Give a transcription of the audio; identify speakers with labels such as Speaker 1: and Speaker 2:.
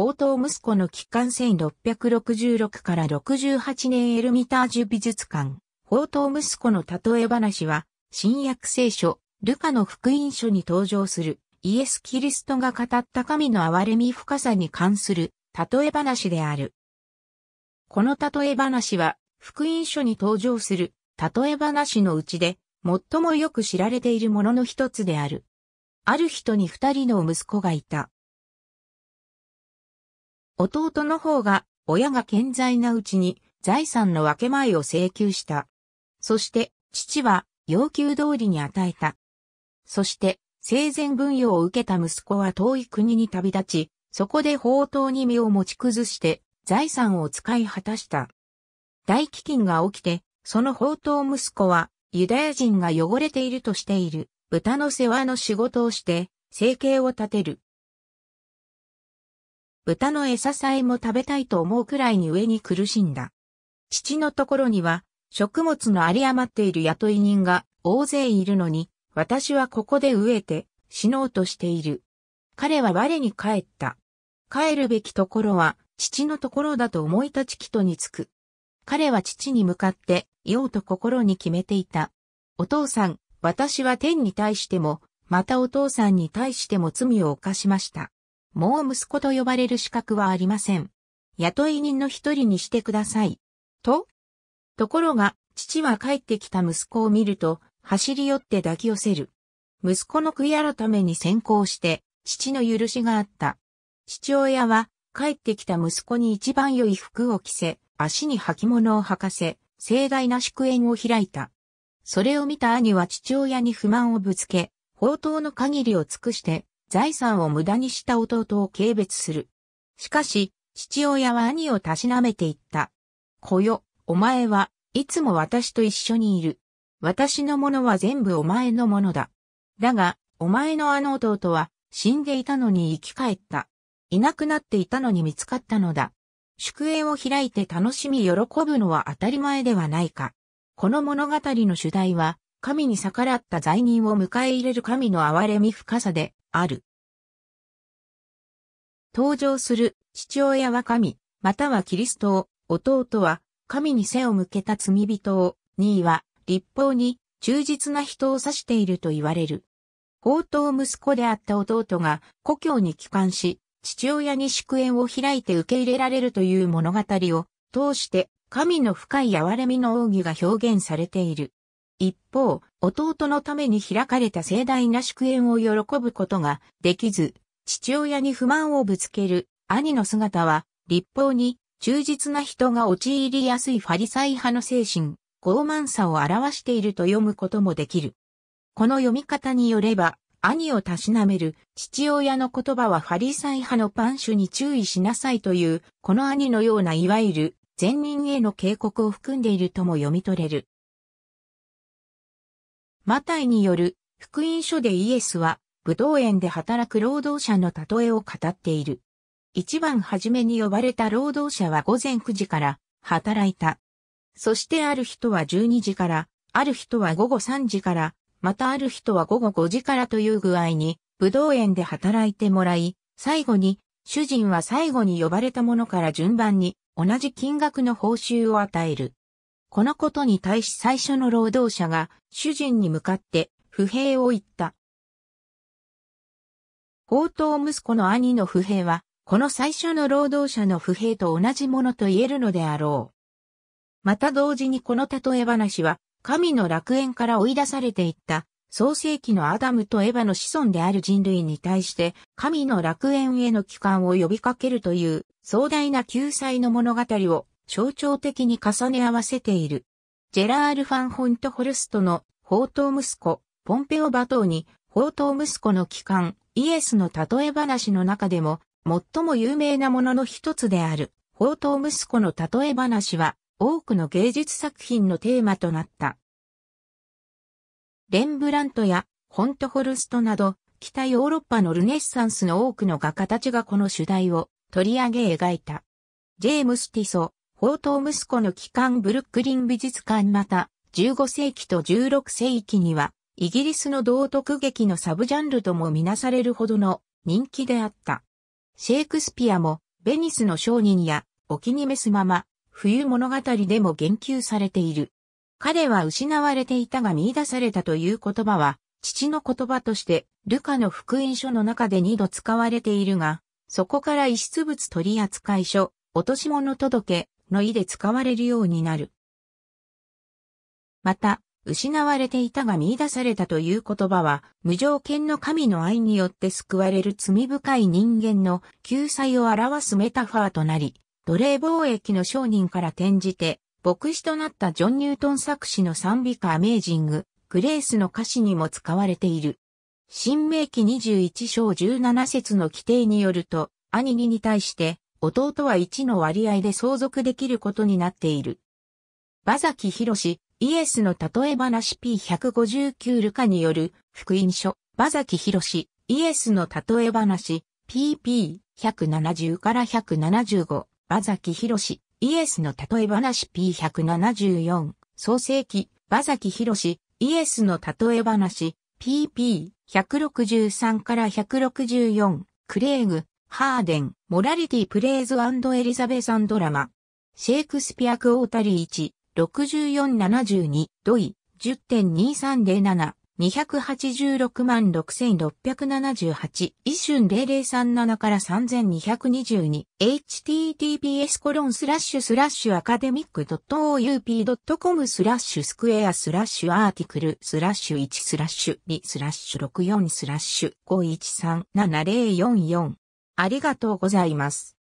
Speaker 1: 宝刀息子の帰還1666から68年エルミタージュ美術館。宝刀息子の例え話は、新約聖書、ルカの福音書に登場する、イエス・キリストが語った神の憐れみ深さに関する、例え話である。この例え話は、福音書に登場する、例え話のうちで、最もよく知られているものの一つである。ある人に二人の息子がいた。弟の方が親が健在なうちに財産の分け前を請求した。そして父は要求通りに与えた。そして生前分与を受けた息子は遠い国に旅立ち、そこで宝刀に身を持ち崩して財産を使い果たした。大飢饉が起きて、その宝刀息子はユダヤ人が汚れているとしている豚の世話の仕事をして生計を立てる。豚の餌さえも食べたいと思うくらいに上に苦しんだ。父のところには、食物の有り余っている雇い人が大勢いるのに、私はここで飢えて死のうとしている。彼は我に帰った。帰るべきところは父のところだと思い立ちきとにつく。彼は父に向かって言おうと心に決めていた。お父さん、私は天に対しても、またお父さんに対しても罪を犯しました。もう息子と呼ばれる資格はありません。雇い人の一人にしてください。とところが、父は帰ってきた息子を見ると、走り寄って抱き寄せる。息子の悔い改めに先行して、父の許しがあった。父親は、帰ってきた息子に一番良い服を着せ、足に履物を履かせ、盛大な祝宴を開いた。それを見た兄は父親に不満をぶつけ、宝刀の限りを尽くして、財産を無駄にした弟を軽蔑する。しかし、父親は兄をたしなめていった。こよ、お前はいつも私と一緒にいる。私のものは全部お前のものだ。だが、お前のあの弟は死んでいたのに生き返った。いなくなっていたのに見つかったのだ。宿営を開いて楽しみ喜ぶのは当たり前ではないか。この物語の主題は、神に逆らった罪人を迎え入れる神の憐れみ深さで、ある。登場する父親は神、またはキリストを、弟は神に背を向けた罪人を、2位は立法に忠実な人を指していると言われる。宝刀息子であった弟が故郷に帰還し、父親に祝宴を開いて受け入れられるという物語を通して神の深い哀れみの奥義が表現されている。一方、弟のために開かれた盛大な祝宴を喜ぶことができず、父親に不満をぶつける兄の姿は、立法に忠実な人が陥りやすいファリサイ派の精神、傲慢さを表していると読むこともできる。この読み方によれば、兄をたしなめる父親の言葉はファリサイ派のパンシュに注意しなさいという、この兄のようないわゆる善人への警告を含んでいるとも読み取れる。マタイによる福音書でイエスは、武道園で働く労働者の例えを語っている。一番初めに呼ばれた労働者は午前9時から働いた。そしてある人は12時から、ある人は午後3時から、またある人は午後5時からという具合に、武道園で働いてもらい、最後に、主人は最後に呼ばれた者から順番に同じ金額の報酬を与える。このことに対し最初の労働者が主人に向かって不平を言った。強盗息子の兄の不平は、この最初の労働者の不平と同じものと言えるのであろう。また同時にこの例え話は、神の楽園から追い出されていった、創世紀のアダムとエヴァの子孫である人類に対して、神の楽園への帰還を呼びかけるという、壮大な救済の物語を象徴的に重ね合わせている。ジェラール・ファン・ホント・ホルストの宝刀息子、ポンペオ・バトーに、宝刀息子の帰還、イエスの例え話の中でも、最も有名なものの一つである、宝刀息子の例え話は、多くの芸術作品のテーマとなった。レンブラントやホントホルストなど、北ヨーロッパのルネッサンスの多くの画家たちがこの主題を取り上げ描いた。ジェームス・ティソ、宝刀息子の帰還ブルックリン美術館また、15世紀と16世紀には、イギリスの道徳劇のサブジャンルともみなされるほどの人気であった。シェイクスピアも、ベニスの商人や、お気に召すまま、冬物語でも言及されている。彼は失われていたが見出されたという言葉は、父の言葉として、ルカの福音書の中で二度使われているが、そこから遺失物取扱書、落とし物届の意で使われるようになる。また、失われていたが見出されたという言葉は、無条件の神の愛によって救われる罪深い人間の救済を表すメタファーとなり、奴隷貿易の商人から転じて、牧師となったジョン・ニュートン作詞の賛美歌アメージング、グレースの歌詞にも使われている。新明記21章17節の規定によると、兄にに対して、弟は1の割合で相続できることになっている。馬崎博士、イエスの例え話 P159 ルカによる福音書、馬崎博士、イエスの例え話 PP170 から175、馬崎博士、イエスの例え話 P174、創世記、馬崎博士、イエスの例え話 PP163 から164、クレーグ、ハーデン、モラリティプレイズエリザベサンドラマ。シェイクスピアクオータリー1、6472、ドイ、10.2307。286万6678一瞬0037から3222 https コロンスラッシュスラッシュアカデミック .oup.com スラッシュスクエアスラッシュアーティクルスラッシュ1スラッシュ2スラッシュ64スラッシュ5 1 3 7 0 4 4ありがとうございます。